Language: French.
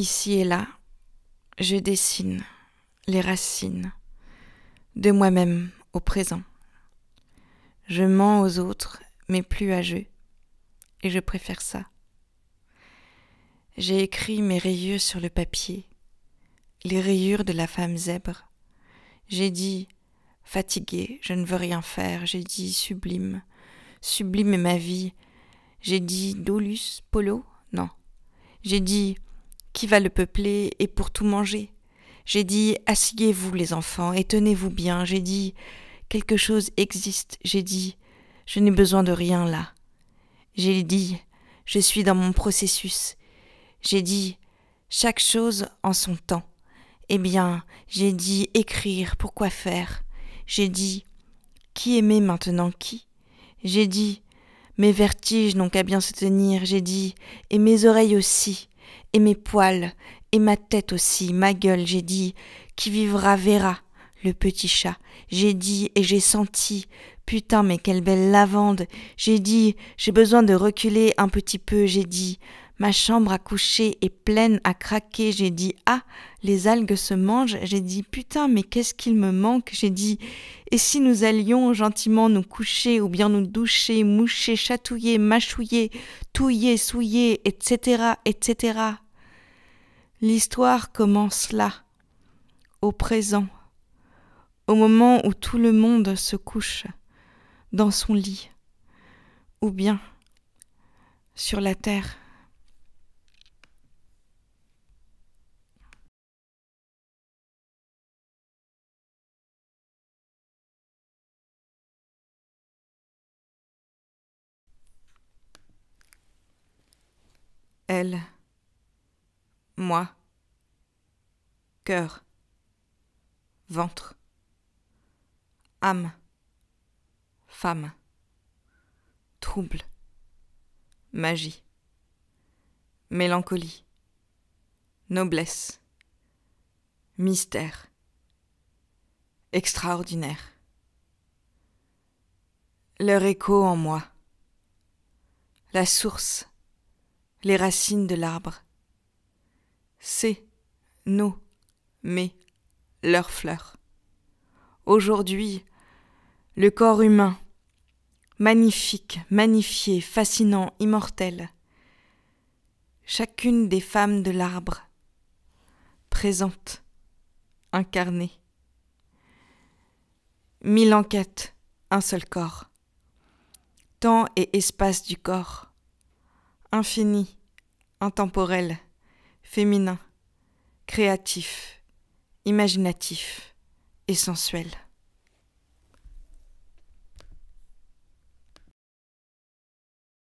Ici et là, je dessine les racines de moi-même au présent. Je mens aux autres, mais plus à jeu, et je préfère ça. J'ai écrit mes rayures sur le papier, les rayures de la femme zèbre. J'ai dit fatiguée, je ne veux rien faire, j'ai dit sublime, sublime est ma vie. J'ai dit dolus, polo, non. J'ai dit qui va le peupler et pour tout manger J'ai dit Asseyez-vous, les enfants, et tenez-vous bien. J'ai dit Quelque chose existe. J'ai dit Je n'ai besoin de rien là. J'ai dit Je suis dans mon processus. J'ai dit Chaque chose en son temps. Eh bien, j'ai dit écrire, pourquoi faire J'ai dit qui aimait maintenant qui J'ai dit mes vertiges n'ont qu'à bien se tenir, j'ai dit et mes oreilles aussi et mes poils, et ma tête aussi, ma gueule, j'ai dit, qui vivra verra, le petit chat, j'ai dit et j'ai senti, putain mais quelle belle lavande, j'ai dit, j'ai besoin de reculer un petit peu, j'ai dit, Ma chambre à coucher est pleine à craquer. J'ai dit Ah, les algues se mangent. J'ai dit Putain, mais qu'est-ce qu'il me manque J'ai dit Et si nous allions gentiment nous coucher ou bien nous doucher, moucher, chatouiller, mâchouiller, touiller, souiller, etc., etc. L'histoire commence là, au présent, au moment où tout le monde se couche dans son lit, ou bien sur la terre. Moi. Cœur. Ventre. Âme. Femme. Trouble. Magie. Mélancolie. Noblesse. Mystère. Extraordinaire. Leur écho en moi. La source les racines de l'arbre. C'est, nos, mais, leurs fleurs. Aujourd'hui, le corps humain, magnifique, magnifié, fascinant, immortel. Chacune des femmes de l'arbre, présente, incarnée. Mille enquêtes, un seul corps. Temps et espace du corps infini, intemporel, féminin, créatif, imaginatif et sensuel.